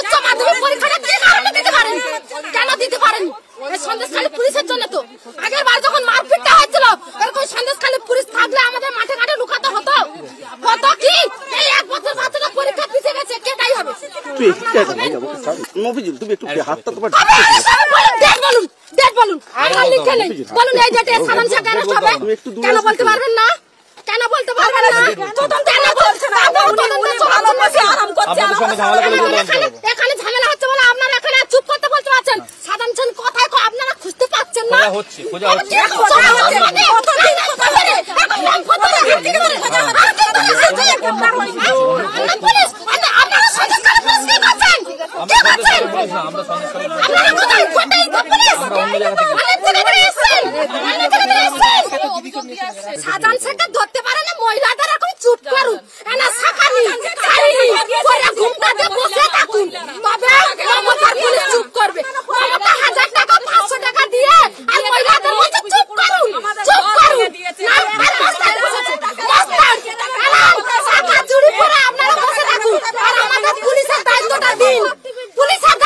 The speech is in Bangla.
উচ্চ মাধ্যমিক পরীক্ষাটা কেন দিতে পারেন সন্দেশখালী পুলিশের জন্য তো আগের বার যখন মারপিটটা হয়েছিল এরকম সন্দেশখালী পুলিশ থাকলে আমাদের মাঠে ঘাটে লুকাতে হতো হতো কি এই এক বছর বাচ্চাটা পরীক্ষা পিছিয়ে গেছে কে তাই হবে বলুন বলুন বলুন কেন কেন বলতে পারবেন না কেন বলতে পারবেন না তদন্ত এখানে ঝামেলা এখানে ঝামেলা হচ্ছে বলে আপনারা এখানে চুপ করতে বলতে পারছেন সাধারণ কথায় আপনারা খুঁজতে পাচ্ছেন না হচ্ছে হচ্ছে সাধারণ ধরতে পারে না মহিলাদের এখন চুপ করুন পুলিশ পুলিশ